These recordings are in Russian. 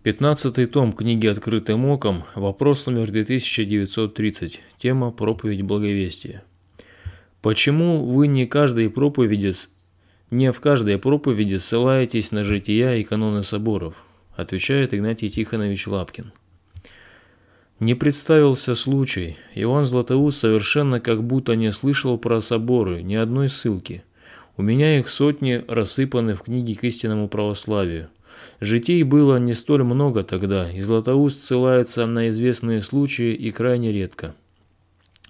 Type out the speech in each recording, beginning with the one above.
Пятнадцатый том книги «Открытым оком», вопрос номер 2930, тема «Проповедь благовестия». Почему вы не каждой проповеди, не в каждой проповеди ссылаетесь на жития и каноны соборов? Отвечает Игнатий Тихонович Лапкин. Не представился случай. Иоанн Златоуст совершенно как будто не слышал про соборы, ни одной ссылки. У меня их сотни рассыпаны в книге к истинному православию. Житей было не столь много тогда, и Златоуст ссылается на известные случаи и крайне редко.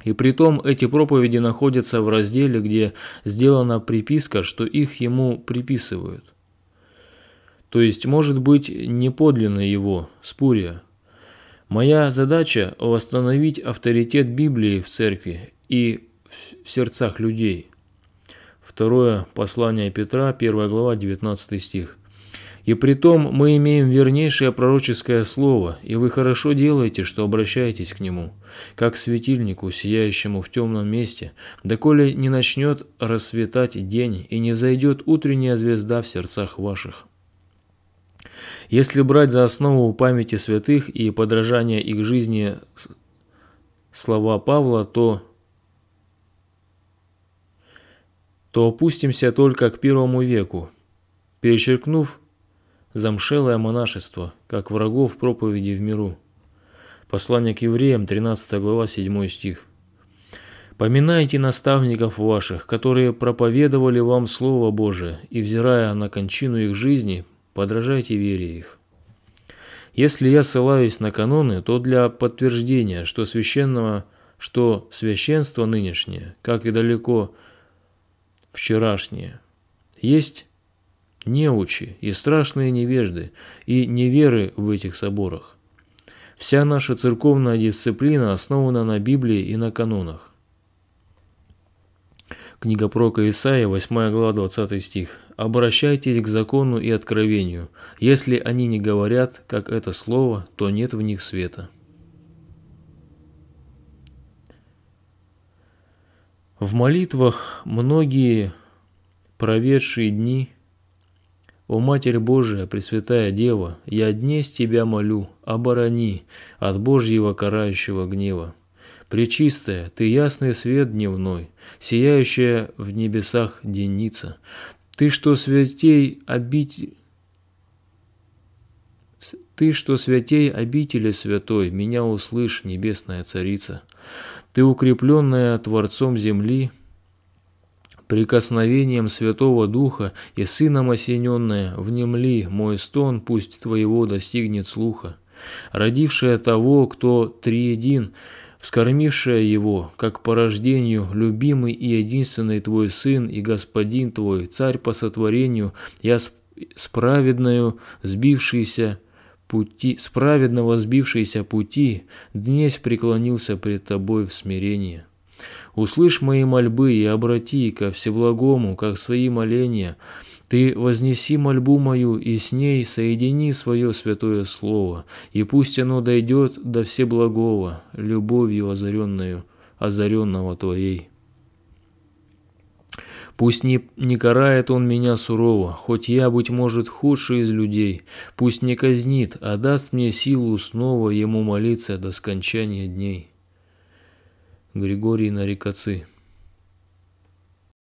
И притом эти проповеди находятся в разделе, где сделана приписка, что их ему приписывают. То есть, может быть, не подлинно его, Спурия. Моя задача – восстановить авторитет Библии в церкви и в сердцах людей. Второе послание Петра, 1 глава, 19 стих. И притом мы имеем вернейшее пророческое слово, и вы хорошо делаете, что обращаетесь к нему, как к светильнику, сияющему в темном месте, доколе не начнет рассветать день и не взойдет утренняя звезда в сердцах ваших. Если брать за основу памяти святых и подражания их жизни слова Павла, то то опустимся только к первому веку, перечеркнув замшелое монашество, как врагов проповеди в миру. Послание к евреям, 13 глава, 7 стих. Поминайте наставников ваших, которые проповедовали вам Слово Божие, и, взирая на кончину их жизни, подражайте вере их. Если я ссылаюсь на каноны, то для подтверждения, что священного, что священство нынешнее, как и далеко вчерашнее, есть неучи и страшные невежды, и неверы в этих соборах. Вся наша церковная дисциплина основана на Библии и на канонах. Книга Прока Исаия, 8 глава, 20 стих. «Обращайтесь к закону и откровению. Если они не говорят, как это слово, то нет в них света». В молитвах многие проведшие дни «О Матерь Божия, Пресвятая Дева, я днесь Тебя молю, оборони от Божьего карающего гнева. Пречистая, Ты ясный свет дневной, сияющая в небесах деница. Ты, что святей обитель... Ты, что святей обители святой, меня услышь, небесная царица. Ты, укрепленная Творцом земли, прикосновением Святого Духа и Сыном осененное, внемли, мой стон пусть твоего достигнет слуха. Родившая того, кто триедин, вскормившая его, как по рождению, любимый и единственный твой Сын и Господин твой, Царь по сотворению, я с, с праведною сбившийся пути, с праведного сбившийся пути, днесь преклонился пред тобой в смирении. Услышь мои мольбы и обрати ко Всеблагому, как свои моления. Ты вознеси мольбу мою и с ней соедини свое святое слово, и пусть оно дойдет до Всеблагого, любовью озаренную, озаренного Твоей. Пусть не, не карает он меня сурово, хоть я, быть может, худший из людей, пусть не казнит, а даст мне силу снова ему молиться до скончания дней. Григорий Нарикоци.